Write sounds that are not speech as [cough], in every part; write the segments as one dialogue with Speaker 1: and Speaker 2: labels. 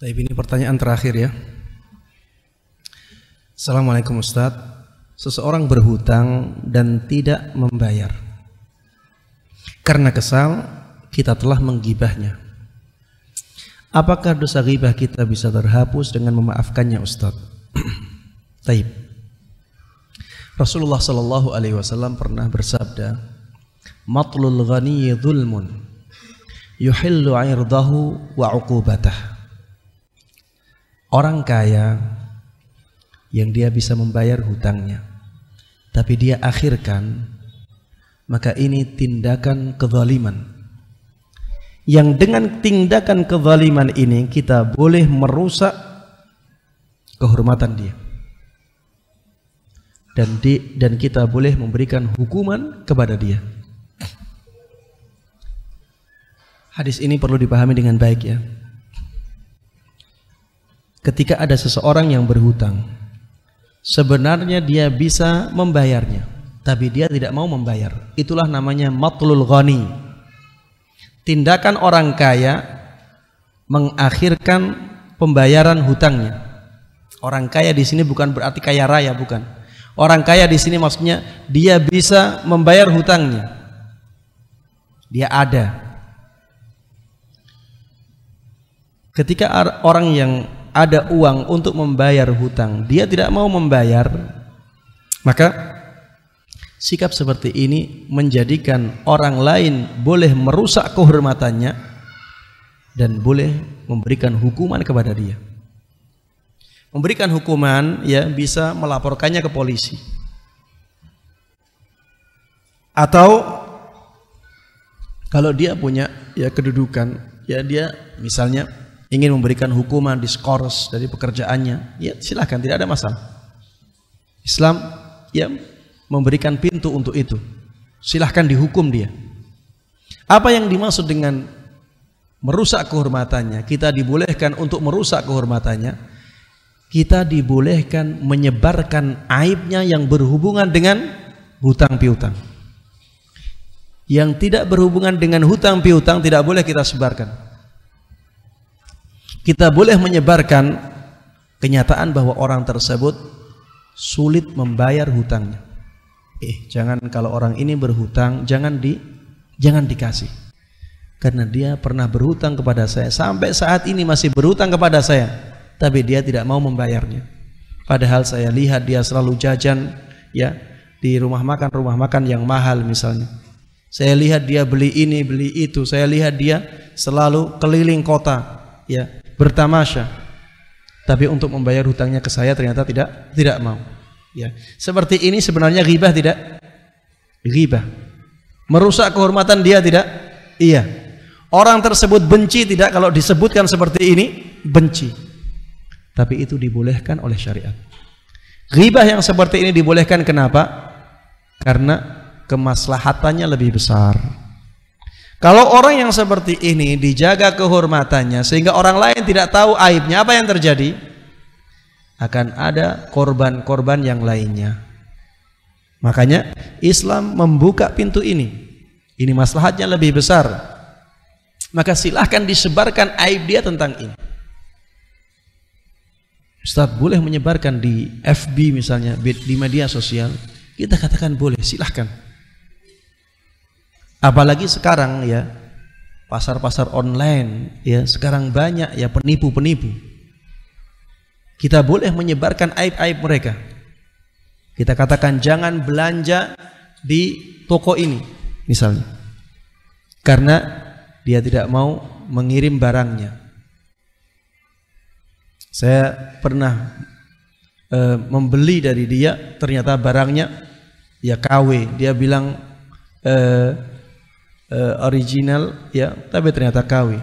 Speaker 1: Tapi ini pertanyaan terakhir ya. Assalamualaikum Ustaz. Seseorang berhutang dan tidak membayar. Karena kesal, kita telah menggibahnya. Apakah dosa ghibah kita bisa terhapus dengan memaafkannya Ustaz? [clears throat] Taib. Rasulullah Shallallahu Alaihi Wasallam pernah bersabda, "Matlul ghani zulmun, yuhillu irdahu wa uqubatah." orang kaya yang dia bisa membayar hutangnya tapi dia akhirkan maka ini tindakan kezaliman yang dengan tindakan kezaliman ini kita boleh merusak kehormatan dia dan di, dan kita boleh memberikan hukuman kepada dia hadis ini perlu dipahami dengan baik ya ketika ada seseorang yang berhutang sebenarnya dia bisa membayarnya tapi dia tidak mau membayar itulah namanya matlul ghani tindakan orang kaya mengakhirkan pembayaran hutangnya orang kaya di sini bukan berarti kaya raya bukan orang kaya di sini maksudnya dia bisa membayar hutangnya dia ada ketika orang yang ada uang untuk membayar hutang, dia tidak mau membayar, maka sikap seperti ini menjadikan orang lain boleh merusak kehormatannya dan boleh memberikan hukuman kepada dia. Memberikan hukuman ya bisa melaporkannya ke polisi. Atau kalau dia punya ya kedudukan, ya dia misalnya ingin memberikan hukuman, diskors dari pekerjaannya, ya silahkan, tidak ada masalah. Islam ya memberikan pintu untuk itu. Silahkan dihukum dia. Apa yang dimaksud dengan merusak kehormatannya? Kita dibolehkan untuk merusak kehormatannya. Kita dibolehkan menyebarkan aibnya yang berhubungan dengan hutang piutang. Yang tidak berhubungan dengan hutang piutang tidak boleh kita sebarkan kita boleh menyebarkan kenyataan bahwa orang tersebut sulit membayar hutangnya. Eh, jangan kalau orang ini berhutang, jangan di jangan dikasih. Karena dia pernah berhutang kepada saya sampai saat ini masih berhutang kepada saya, tapi dia tidak mau membayarnya. Padahal saya lihat dia selalu jajan ya di rumah makan rumah makan yang mahal misalnya. Saya lihat dia beli ini, beli itu. Saya lihat dia selalu keliling kota, ya bertamasya. Tapi untuk membayar hutangnya ke saya ternyata tidak tidak mau. Ya. Seperti ini sebenarnya ghibah tidak? Ghibah. Merusak kehormatan dia tidak? Iya. Orang tersebut benci tidak kalau disebutkan seperti ini? Benci. Tapi itu dibolehkan oleh syariat. Ghibah yang seperti ini dibolehkan kenapa? Karena kemaslahatannya lebih besar. Kalau orang yang seperti ini dijaga kehormatannya sehingga orang lain tidak tahu aibnya, apa yang terjadi? Akan ada korban-korban yang lainnya. Makanya Islam membuka pintu ini. Ini maslahatnya lebih besar. Maka silahkan disebarkan aib dia tentang ini. Ustaz boleh menyebarkan di FB misalnya di media sosial kita katakan boleh silahkan Apalagi sekarang ya pasar-pasar online ya sekarang banyak ya penipu-penipu. Kita boleh menyebarkan aib-aib mereka. Kita katakan jangan belanja di toko ini misalnya. Karena dia tidak mau mengirim barangnya. Saya pernah e, membeli dari dia ternyata barangnya ya KW. Dia bilang eh uh, original ya tapi ternyata kawi.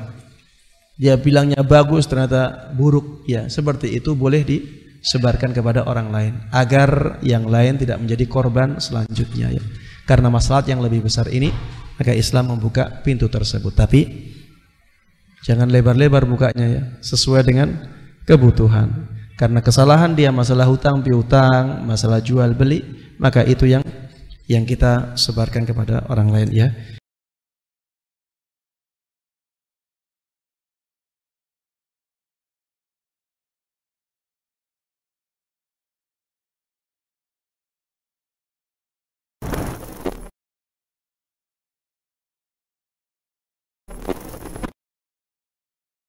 Speaker 1: dia bilangnya bagus ternyata buruk ya seperti itu boleh disebarkan kepada orang lain agar yang lain tidak menjadi korban selanjutnya ya karena masalah yang lebih besar ini maka Islam membuka pintu tersebut tapi jangan lebar-lebar bukanya ya sesuai dengan kebutuhan karena kesalahan dia masalah hutang piutang masalah jual beli maka itu yang yang kita sebarkan kepada orang lain ya